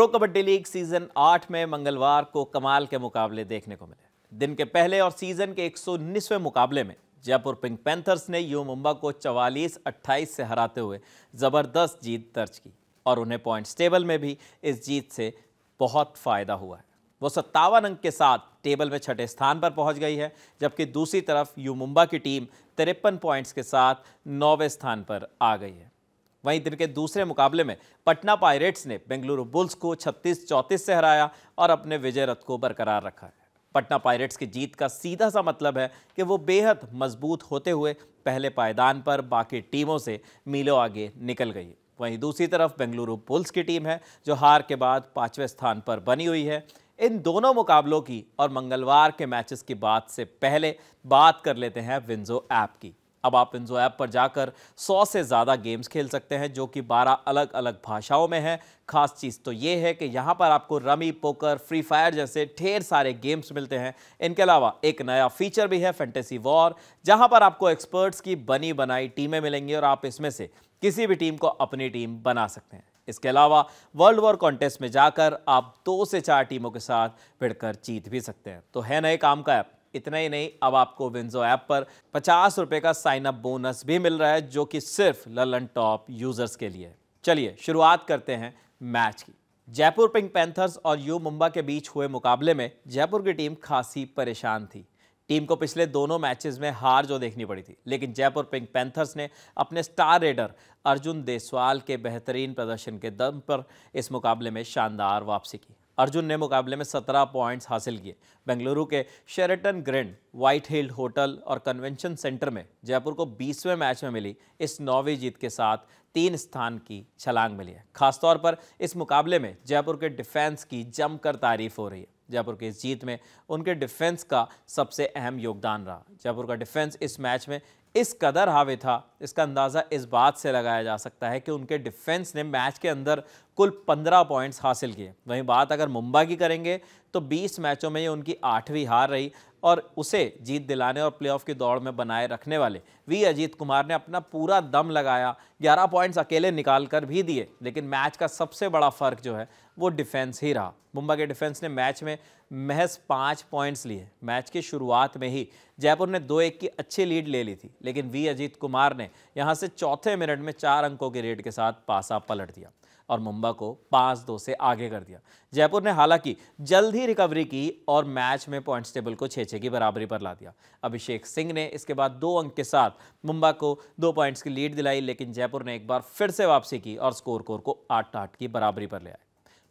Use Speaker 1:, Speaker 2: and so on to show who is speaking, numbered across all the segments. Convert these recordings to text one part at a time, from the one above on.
Speaker 1: pro kabaddi league season आठ में मंगलवार को कमाल के मुकाबले देखने को मिले दिन के पहले और सीजन के एक मुकाबले में जयपुर पिंक पैंथर्स ने यू मुंबा को 44-28 से हराते हुए ज़बरदस्त जीत दर्ज की और उन्हें पॉइंट्स टेबल में भी इस जीत से बहुत फ़ायदा हुआ है वो सत्तावन अंक के साथ टेबल में छठे स्थान पर पहुंच गई है जबकि दूसरी तरफ यू मुंबा की टीम तिरपन पॉइंट्स के साथ नौवें स्थान पर आ गई है वहीं दिन के दूसरे मुकाबले में पटना पायरेट्स ने बेंगलुरु बुल्स को 36 चौंतीस से हराया और अपने विजय रथ को बरकरार रखा है पटना पायरेट्स की जीत का सीधा सा मतलब है कि वो बेहद मजबूत होते हुए पहले पायदान पर बाकी टीमों से मीलों आगे निकल गई वहीं दूसरी तरफ बेंगलुरु बुल्स की टीम है जो हार के बाद पाँचवें स्थान पर बनी हुई है इन दोनों मुकाबलों की और मंगलवार के मैचेस की बात से पहले बात कर लेते हैं विंजो ऐप की अब आप जो ऐप पर जाकर 100 से ज़्यादा गेम्स खेल सकते हैं जो कि 12 अलग अलग भाषाओं में हैं खास चीज़ तो ये है कि यहाँ पर आपको रमी पोकर फ्री फायर जैसे ढेर सारे गेम्स मिलते हैं इनके अलावा एक नया फीचर भी है फैंटेसी वॉर जहाँ पर आपको एक्सपर्ट्स की बनी बनाई टीमें मिलेंगी और आप इसमें से किसी भी टीम को अपनी टीम बना सकते हैं इसके अलावा वर्ल्ड वॉर कॉन्टेस्ट में जाकर आप दो से चार टीमों के साथ भिड़कर जीत भी सकते हैं तो है नए काम का ऐप इतना ही नहीं अब आपको विंजो ऐप पर पचास रुपये का साइन अप बोनस भी मिल रहा है जो कि सिर्फ ललन टॉप यूजर्स के लिए चलिए शुरुआत करते हैं मैच की जयपुर पिंक पैंथर्स और यू मुंबा के बीच हुए मुकाबले में जयपुर की टीम खासी परेशान थी टीम को पिछले दोनों मैचेस में हार जो देखनी पड़ी थी लेकिन जयपुर पिंक पैंथर्स ने अपने स्टार रेडर अर्जुन देसवाल के बेहतरीन प्रदर्शन के दम पर इस मुकाबले में शानदार वापसी की अर्जुन ने मुकाबले में 17 पॉइंट्स हासिल किए बेंगलुरु के Sheraton Grand White Hill hotel और कन्वेंशन सेंटर में जयपुर को 20वें मैच में मिली इस नौवीं जीत के साथ तीन स्थान की छलांग मिली है खासतौर पर इस मुकाबले में जयपुर के डिफेंस की जमकर तारीफ हो रही है जयपुर की इस जीत में उनके डिफेंस का सबसे अहम योगदान रहा जयपुर का डिफेंस इस मैच में इस कदर हावे था इसका अंदाज़ा इस बात से लगाया जा सकता है कि उनके डिफेंस ने मैच के अंदर कुल पंद्रह पॉइंट्स हासिल किए वहीं बात अगर मुंबई की करेंगे तो बीस मैचों में ये उनकी आठवीं हार रही और उसे जीत दिलाने और प्लेऑफ की दौड़ में बनाए रखने वाले वी अजीत कुमार ने अपना पूरा दम लगाया 11 पॉइंट्स अकेले निकाल कर भी दिए लेकिन मैच का सबसे बड़ा फ़र्क जो है वो डिफेंस ही रहा मुंबई के डिफेंस ने मैच में महज पाँच पॉइंट्स लिए मैच की शुरुआत में ही जयपुर ने दो एक की अच्छी लीड ले ली थी लेकिन वी अजीत कुमार ने यहाँ से चौथे मिनट में चार अंकों के रेड के साथ पासा पलट दिया और मुंबा को पाँच दो से आगे कर दिया जयपुर ने हालांकि जल्द ही रिकवरी की और मैच में पॉइंट्स टेबल को छः छः की बराबरी पर ला दिया अभिषेक सिंह ने इसके बाद दो अंक के साथ मुंबा को दो पॉइंट्स की लीड दिलाई लेकिन जयपुर ने एक बार फिर से वापसी की और स्कोर कोर को आठ आठ की बराबरी पर ले आए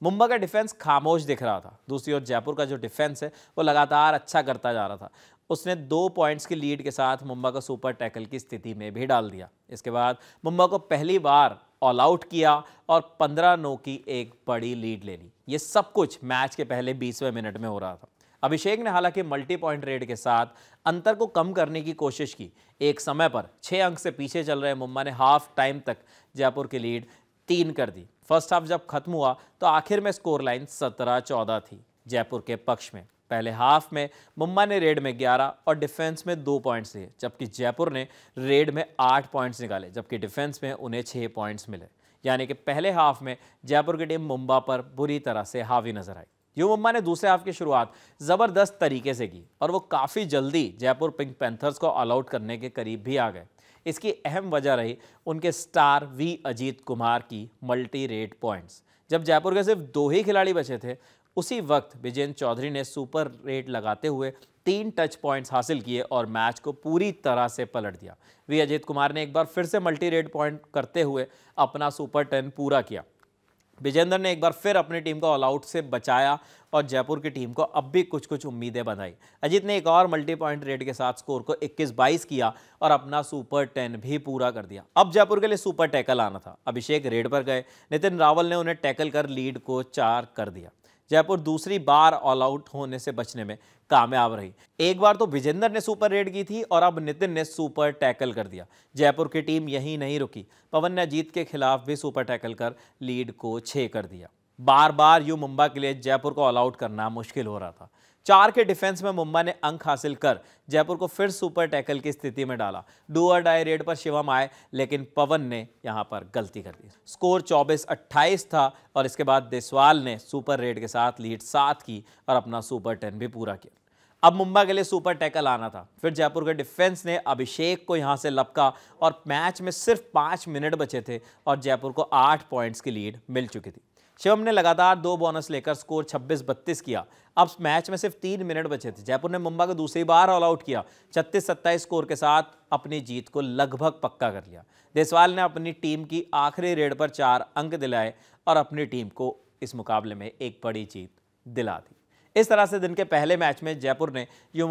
Speaker 1: मुंबई का डिफेंस खामोश दिख रहा था दूसरी ओर जयपुर का जो डिफेंस है वो लगातार अच्छा करता जा रहा था उसने दो पॉइंट्स की लीड के साथ मुंबा को सुपर टैकल की स्थिति में भी डाल दिया इसके बाद मुंबा को पहली बार ऑल आउट किया और 15 नो की एक बड़ी लीड ले ली ये सब कुछ मैच के पहले 20वें मिनट में हो रहा था अभिषेक ने हालांकि मल्टी पॉइंट रेड के साथ अंतर को कम करने की कोशिश की एक समय पर छः अंक से पीछे चल रहे मुंबा ने हाफ टाइम तक जयपुर की लीड तीन कर दी फर्स्ट हाफ जब खत्म हुआ तो आखिर में स्कोर लाइन सत्रह चौदह थी जयपुर के पक्ष में पहले हाफ में मुंबई ने रेड में 11 और डिफेंस में दो पॉइंट्स लिए जबकि जयपुर ने रेड में आठ पॉइंट्स निकाले जबकि डिफेंस में उन्हें छः पॉइंट्स मिले यानी कि पहले हाफ में जयपुर की टीम मुंबई पर बुरी तरह से हावी नजर आई यू मुंबा ने दूसरे हाफ की शुरुआत ज़बरदस्त तरीके से की और वो काफ़ी जल्दी जयपुर पिंक पैंथर्स को ऑल आउट करने के करीब भी आ गए इसकी अहम वजह रही उनके स्टार वी अजीत कुमार की मल्टी रेट पॉइंट्स जब जयपुर के सिर्फ दो ही खिलाड़ी बचे थे उसी वक्त विजेंद्र चौधरी ने सुपर रेट लगाते हुए तीन टच पॉइंट्स हासिल किए और मैच को पूरी तरह से पलट दिया वी अजित कुमार ने एक बार फिर से मल्टी रेट पॉइंट करते हुए अपना सुपर टेन पूरा किया विजेंद्र ने एक बार फिर अपनी टीम को ऑलआउट से बचाया और जयपुर की टीम को अब भी कुछ कुछ उम्मीदें बनाई अजीत ने एक और मल्टी पॉइंट रेट के साथ स्कोर को 21-22 किया और अपना सुपर टेन भी पूरा कर दिया अब जयपुर के लिए सुपर टैकल आना था अभिषेक रेड पर गए नितिन रावल ने उन्हें टैकल कर लीड को चार कर दिया जयपुर दूसरी बार ऑल आउट होने से बचने में कामयाब रही एक बार तो विजेंदर ने सुपर रेड की थी और अब नितिन ने सुपर टैकल कर दिया जयपुर की टीम यहीं नहीं रुकी पवन ने जीत के खिलाफ भी सुपर टैकल कर लीड को छे कर दिया बार बार यू मुंबा के लिए जयपुर को ऑल आउट करना मुश्किल हो रहा था चार के डिफेंस में मुंबई ने अंक हासिल कर जयपुर को फिर सुपर टैकल की स्थिति में डाला डूअर डाई रेड पर शिवम आए लेकिन पवन ने यहां पर गलती कर दी स्कोर 24-28 था और इसके बाद देसवाल ने सुपर रेड के साथ लीड सात की और अपना सुपर टेन भी पूरा किया अब मुंबई के लिए सुपर टैकल आना था फिर जयपुर के डिफेंस ने अभिषेक को यहाँ से लपका और मैच में सिर्फ पाँच मिनट बचे थे और जयपुर को आठ पॉइंट्स की लीड मिल चुकी थी शिवम ने लगातार दो बोनस लेकर स्कोर 26-32 किया अब मैच में सिर्फ तीन मिनट बचे थे जयपुर ने मुंबई को दूसरी बार ऑल आउट किया 36-27 स्कोर के साथ अपनी जीत को लगभग पक्का कर लिया देसवाल ने अपनी टीम की आखिरी रेड पर चार अंक दिलाए और अपनी टीम को इस मुकाबले में एक बड़ी जीत दिला दी इस तरह से दिन के पहले मैच में जयपुर ने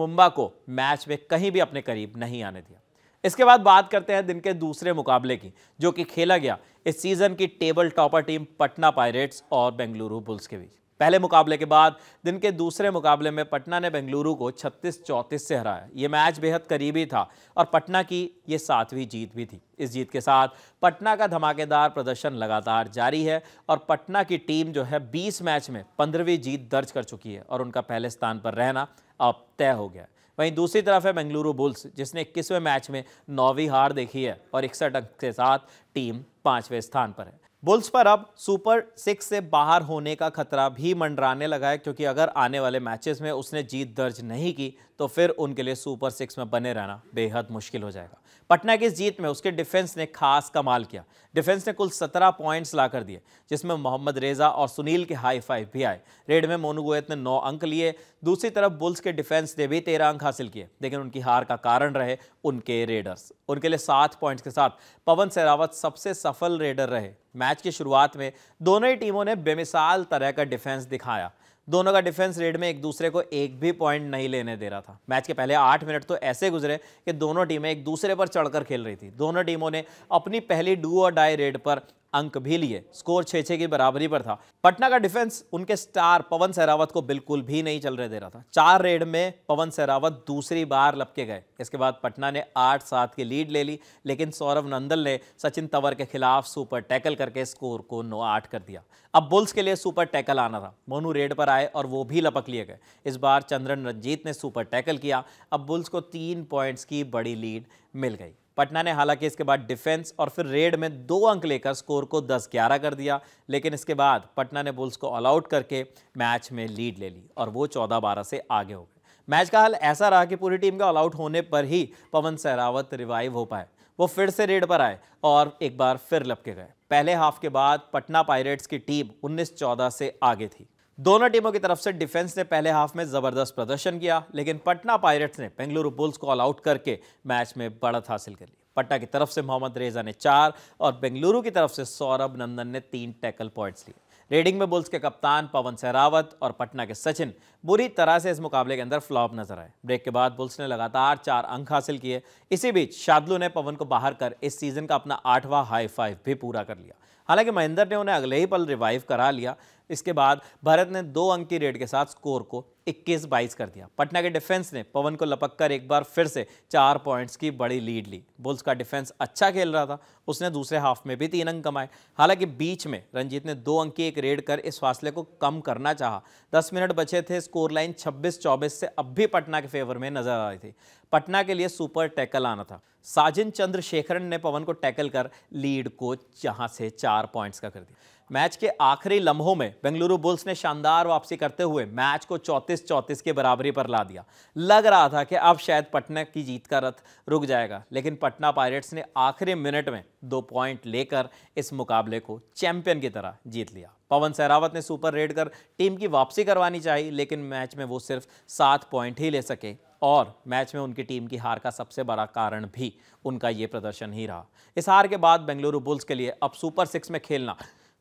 Speaker 1: मुंबा को मैच में कहीं भी अपने करीब नहीं आने दिया इसके बाद बात करते हैं दिन के दूसरे मुकाबले की जो कि खेला गया इस सीजन की table topper team Patna Pirates और बेंगलुरु बुल्स के बीच पहले मुकाबले के बाद दिन के दूसरे मुकाबले में पटना ने बेंगलुरु को 36 चौंतीस से हराया ये मैच बेहद करीबी था और पटना की ये सातवीं जीत भी थी इस जीत के साथ पटना का धमाकेदार प्रदर्शन लगातार जारी है और पटना की टीम जो है 20 मैच में पंद्रहवीं जीत दर्ज कर चुकी है और उनका पहले स्थान पर रहना अब तय हो गया है वहीं दूसरी तरफ है बेंगलुरु बुल्स जिसने इक्कीसवें मैच में नौवीं हार देखी है और इकसठ अंक के साथ टीम पाँचवें स्थान पर है बुल्स पर अब सुपर सिक्स से बाहर होने का खतरा भी मंडराने लगा है क्योंकि अगर आने वाले मैचेस में उसने जीत दर्ज नहीं की तो फिर उनके लिए सुपर सिक्स में बने रहना बेहद मुश्किल हो जाएगा पटना की इस जीत में उसके डिफेंस ने खास कमाल किया डिफेंस ने कुल सत्रह पॉइंट्स ला कर दिए जिसमें मोहम्मद रेजा और सुनील के हाई फाइव भी आए रेड में मोनू गोयत ने नौ अंक लिए दूसरी तरफ बुल्स के डिफेंस ने भी तेरह अंक हासिल किए लेकिन उनकी हार का कारण रहे उनके रेडर्स उनके लिए सात पॉइंट्स के साथ पवन सहरावत सबसे सफल रेडर रहे मैच की शुरुआत में दोनों ही टीमों ने बेमिसाल तरह का डिफेंस दिखाया दोनों का डिफेंस रेड में एक दूसरे को एक भी पॉइंट नहीं लेने दे रहा था मैच के पहले आठ मिनट तो ऐसे गुजरे कि दोनों टीमें एक दूसरे पर चढ़कर खेल रही थी दोनों टीमों ने अपनी पहली डू और डाई रेड पर अंक भी लिए स्कोर छः छः की बराबरी पर था पटना का डिफेंस उनके स्टार पवन सहरावत को बिल्कुल भी नहीं चल रहे दे रहा था चार रेड में पवन सहरावत दूसरी बार लपके गए इसके बाद पटना ने आठ सात की लीड ले ली लेकिन सौरभ नंदल ने सचिन तंवर के खिलाफ सुपर टैकल करके स्कोर को नौ आठ कर दिया अब बुल्स के लिए सुपर टैकल आना था मोनू रेड पर आए और वो भी लपक लिए गए इस बार चंद्रन रंजीत ने सुपर टैकल किया अब बुल्स को तीन पॉइंट्स की बड़ी लीड मिल गई पटना ने हालांकि इसके बाद डिफेंस और फिर रेड में दो अंक लेकर स्कोर को 10-11 कर दिया लेकिन इसके बाद पटना ने बुल्स को ऑल आउट करके मैच में लीड ले ली और वो 14-12 से आगे हो गए मैच का हाल ऐसा रहा कि पूरी टीम के ऑल आउट होने पर ही पवन सहरावत रिवाइव हो पाए वो फिर से रेड पर आए और एक बार फिर लपके गए पहले हाफ के बाद पटना पायरेट्स की टीम उन्नीस चौदह से आगे थी दोनों टीमों की तरफ से डिफेंस ने पहले हाफ में ज़बरदस्त प्रदर्शन किया लेकिन पटना पायरेट्स ने बेंगलुरु बुल्स को ऑल आउट करके मैच में बढ़त हासिल कर ली पटना की तरफ से मोहम्मद रेजा ने चार और बेंगलुरु की तरफ से सौरभ नंदन ने तीन टैकल पॉइंट्स लिए रेडिंग में बुल्स के कप्तान पवन सहरावत और पटना के सचिन बुरी तरह से इस मुकाबले के अंदर फ्लॉप नजर आए ब्रेक के बाद बुल्स ने लगातार चार अंक हासिल किए इसी बीच शादलू ने पवन को बाहर कर इस सीजन का अपना आठवां हाई फाइव भी पूरा कर लिया हालांकि महेंद्र ने उन्हें अगले ही पल रिवाइव करा लिया इसके बाद भारत ने दो अंक की रेड के साथ स्कोर को 21 बाईस कर दिया पटना के डिफेंस ने पवन को लपक कर एक बार फिर से चार पॉइंट्स की बड़ी लीड ली बुल्स का डिफेंस अच्छा खेल रहा था उसने दूसरे हाफ में भी तीन अंक कमाए हालांकि बीच में रंजीत ने दो अंक की एक रेड कर इस फासले को कम करना चाहा दस मिनट बचे थे स्कोर लाइन छब्बीस चौबीस से अब भी पटना के फेवर में नजर आ रही थी पटना के लिए सुपर टैकल आना था साजिन चंद्रशेखरन ने पवन को टैकल कर लीड को जहां से चार पॉइंट्स का कर दिया मैच के आखिरी लम्हों में बेंगलुरु बुल्स ने शानदार वापसी करते हुए मैच को 34-34 के बराबरी पर ला दिया लग रहा था कि अब शायद पटना की जीत का रथ रुक जाएगा लेकिन पटना पायरेट्स ने आखिरी मिनट में दो पॉइंट लेकर इस मुकाबले को चैंपियन की तरह जीत लिया पवन सहरावत ने सुपर रेड कर टीम की वापसी करवानी चाहिए लेकिन मैच में वो सिर्फ सात पॉइंट ही ले सके और मैच में उनकी टीम की हार का सबसे बड़ा कारण भी उनका ये प्रदर्शन ही रहा इस हार के बाद बेंगलुरु बुल्स के लिए अब सुपर सिक्स में खेलना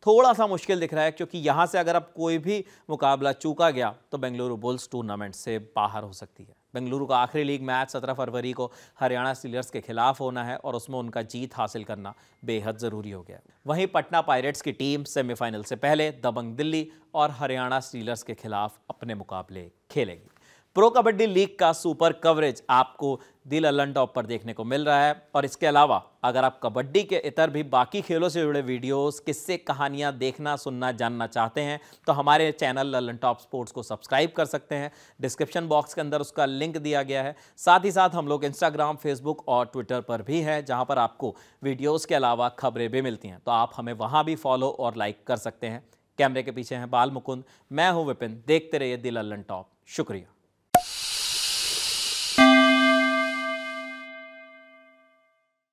Speaker 1: थोड़ा सा मुश्किल दिख रहा है क्योंकि यहाँ से अगर अब कोई भी मुकाबला चूका गया तो बेंगलुरु बुल्स टूर्नामेंट से बाहर हो सकती है बेंगलुरु का आखिरी लीग मैच सत्रह फरवरी को हरियाणा स्टीलर्स के खिलाफ होना है और उसमें उनका जीत हासिल करना बेहद ज़रूरी हो गया वहीं पटना पायरेट्स की टीम सेमीफाइनल से पहले दबंग दिल्ली और हरियाणा स्टीलर्स के खिलाफ अपने मुकाबले खेलेगी प्रो कबड्डी लीग का सुपर कवरेज आपको दिल अलन टॉप पर देखने को मिल रहा है और इसके अलावा अगर आप कबड्डी के इतर भी बाकी खेलों से जुड़े वीडियोस किस्से कहानियाँ देखना सुनना जानना चाहते हैं तो हमारे चैनल ललन टॉप स्पोर्ट्स को सब्सक्राइब कर सकते हैं डिस्क्रिप्शन बॉक्स के अंदर उसका लिंक दिया गया है साथ ही साथ हम लोग इंस्टाग्राम फेसबुक और ट्विटर पर भी हैं जहाँ पर आपको वीडियोज़ के अलावा खबरें भी मिलती हैं तो आप हमें वहाँ भी फॉलो और लाइक कर सकते हैं कैमरे के पीछे हैं बाल मुकुंद मैं हूँ विपिन देखते रहिए दिल अलन टॉप शुक्रिया